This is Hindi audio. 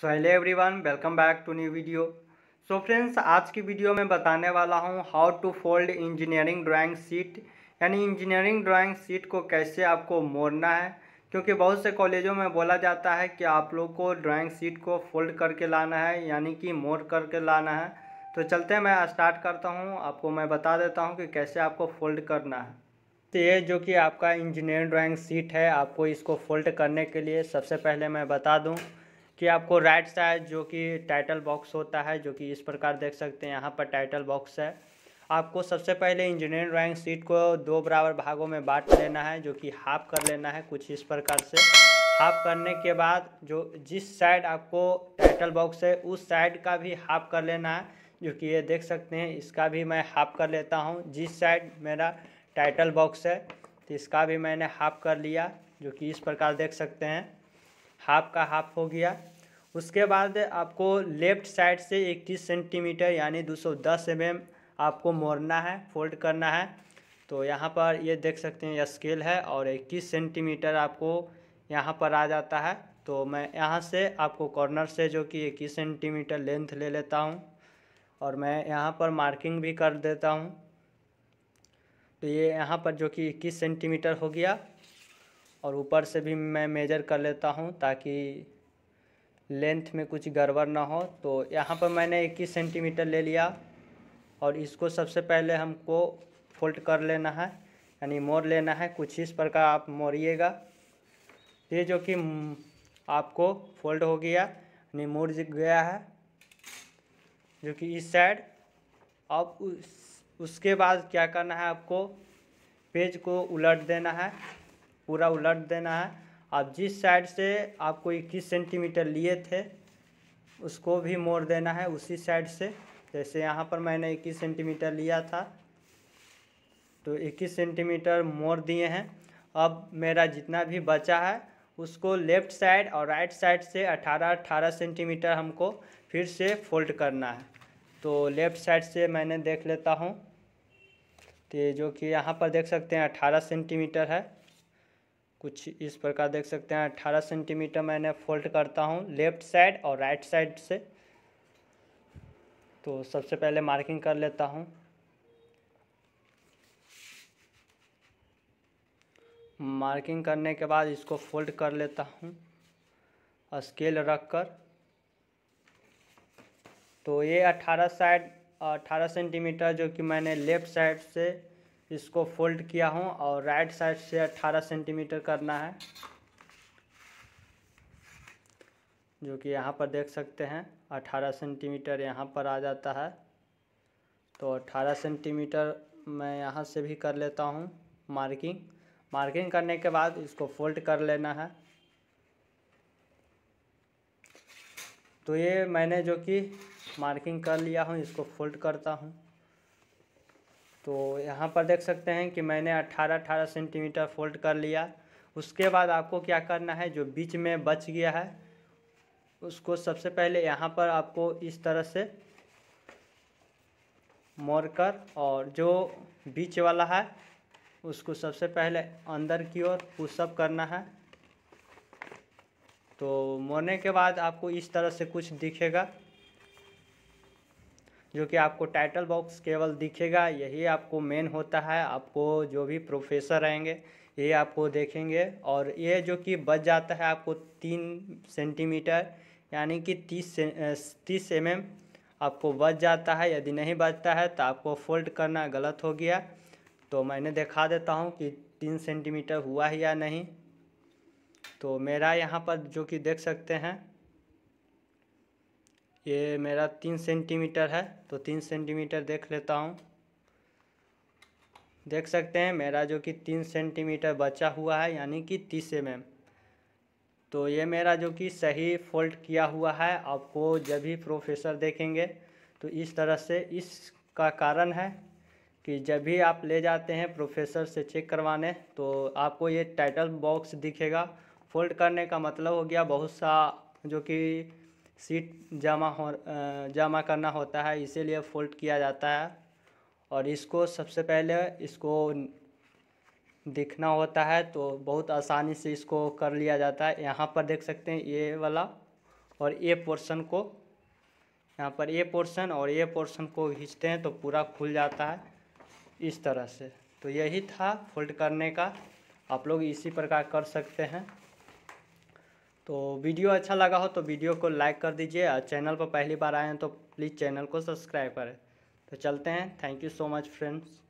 so hello everyone welcome back to new video so friends आज की वीडियो में बताने वाला हूँ how to fold engineering drawing sheet यानी इंजीनियरिंग ड्राइंग सीट को कैसे आपको मोड़ना है क्योंकि बहुत से कॉलेजों में बोला जाता है कि आप लोग को ड्राइंग सीट को फोल्ड करके लाना है यानी कि मोड़ करके लाना है तो चलते मैं स्टार्ट करता हूँ आपको मैं बता देता हूँ कि कैसे आपको फोल्ड करना है तो ये जो कि आपका इंजीनियरिंग ड्राइंग सीट है आपको इसको फोल्ड करने के लिए सबसे पहले मैं बता दूँ कि आपको राइट साइड जो कि टाइटल बॉक्स होता है जो कि इस प्रकार देख सकते हैं यहाँ पर टाइटल बॉक्स है आपको सबसे पहले इंजीनियरिंग ड्राइंग सीट को दो बराबर भागों में बांट लेना है जो कि हाफ कर लेना है कुछ इस प्रकार से हाफ करने के बाद जो जिस साइड आपको टाइटल बॉक्स है उस साइड का भी हाफ कर लेना है जो कि ये देख सकते हैं इसका भी मैं हाफ कर लेता हूँ जिस साइड मेरा टाइटल बॉक्स है तो इसका भी मैंने हाफ कर लिया जो कि इस प्रकार देख सकते हैं हाफ का हाफ हो गया उसके बाद आपको लेफ्ट साइड से इक्कीस सेंटीमीटर यानी 210 सौ एम आपको मोड़ना है फोल्ड करना है तो यहाँ पर ये देख सकते हैं यह स्केल है और 21 सेंटीमीटर आपको यहाँ पर आ जाता है तो मैं यहाँ से आपको कॉर्नर से जो कि इक्कीस सेंटीमीटर लेंथ ले लेता हूँ और मैं यहाँ पर मार्किंग भी कर देता हूँ तो ये यहाँ पर जो कि इक्कीस सेंटीमीटर हो गया और ऊपर से भी मैं मेजर कर लेता हूँ ताकि लेंथ में कुछ गड़बड़ ना हो तो यहाँ पर मैंने 21 सेंटीमीटर ले लिया और इसको सबसे पहले हमको फोल्ड कर लेना है यानी मोड़ लेना है कुछ इस प्रकार आप मोड़िएगा ये जो कि आपको फोल्ड हो गया यानी मुड़ गया है जो कि इस साइड अब उस, उसके बाद क्या करना है आपको पेज को उलट देना है पूरा उलट देना है अब जिस साइड से आपको इक्कीस सेंटीमीटर लिए थे उसको भी मोड़ देना है उसी साइड से जैसे यहाँ पर मैंने इक्कीस सेंटीमीटर लिया था तो इक्कीस सेंटीमीटर मोड़ दिए हैं अब मेरा जितना भी बचा है उसको लेफ्ट साइड और राइट साइड से 18 18 सेंटीमीटर हमको फिर से फोल्ड करना है तो लेफ्ट साइड से मैंने देख लेता हूँ तो जो कि यहाँ पर देख सकते हैं अठारह सेंटीमीटर है कुछ इस प्रकार देख सकते हैं अट्ठारह सेंटीमीटर मैंने फोल्ड करता हूँ लेफ्ट साइड और राइट साइड से तो सबसे पहले मार्किंग कर लेता हूँ मार्किंग करने के बाद इसको फोल्ड कर लेता हूँ स्केल रख कर तो ये अट्ठारह साइड अट्ठारह सेंटीमीटर जो कि मैंने लेफ़्ट साइड से इसको फोल्ड किया हूँ और राइट साइड से 18 सेंटीमीटर करना है जो कि यहाँ पर देख सकते हैं 18 सेंटीमीटर यहाँ पर आ जाता है तो 18 सेंटीमीटर मैं यहाँ से भी कर लेता हूँ मार्किंग मार्किंग करने के बाद इसको फोल्ड कर लेना है तो ये मैंने जो कि मार्किंग कर लिया हूँ इसको फोल्ड करता हूँ तो यहाँ पर देख सकते हैं कि मैंने 18-18 सेंटीमीटर फोल्ड कर लिया उसके बाद आपको क्या करना है जो बीच में बच गया है उसको सबसे पहले यहाँ पर आपको इस तरह से मोड़ कर और जो बीच वाला है उसको सबसे पहले अंदर की ओर पुशअप करना है तो मोड़ने के बाद आपको इस तरह से कुछ दिखेगा जो कि आपको टाइटल बॉक्स केवल दिखेगा यही आपको मेन होता है आपको जो भी प्रोफेसर रहेंगे ये आपको देखेंगे और ये जो कि बच जाता है आपको तीन सेंटीमीटर यानी कि तीस तीस एम एम आपको बच जाता है यदि नहीं बचता है तो आपको फोल्ड करना गलत हो गया तो मैंने दिखा देता हूँ कि तीन सेंटीमीटर हुआ है या नहीं तो मेरा यहाँ पर जो कि देख सकते हैं ये मेरा तीन सेंटीमीटर है तो तीन सेंटीमीटर देख लेता हूँ देख सकते हैं मेरा जो कि तीन सेंटीमीटर बचा हुआ है यानी कि तीस एम एम तो ये मेरा जो कि सही फोल्ड किया हुआ है आपको जब भी प्रोफेसर देखेंगे तो इस तरह से इसका कारण है कि जब भी आप ले जाते हैं प्रोफेसर से चेक करवाने तो आपको ये टाइटल बॉक्स दिखेगा फोल्ड करने का मतलब हो गया बहुत सा जो कि सीट जमा हो जमा करना होता है इसीलिए फोल्ड किया जाता है और इसको सबसे पहले इसको दिखना होता है तो बहुत आसानी से इसको कर लिया जाता है यहाँ पर देख सकते हैं ये वाला और ये पोर्शन को यहाँ पर ये पोर्शन और ये पोर्शन को खींचते हैं तो पूरा खुल जाता है इस तरह से तो यही था फोल्ड करने का आप लोग इसी प्रकार कर सकते हैं तो वीडियो अच्छा लगा हो तो वीडियो को लाइक कर दीजिए और चैनल पर पहली बार आए हैं तो प्लीज़ चैनल को सब्सक्राइब करें तो चलते हैं thank you so much friends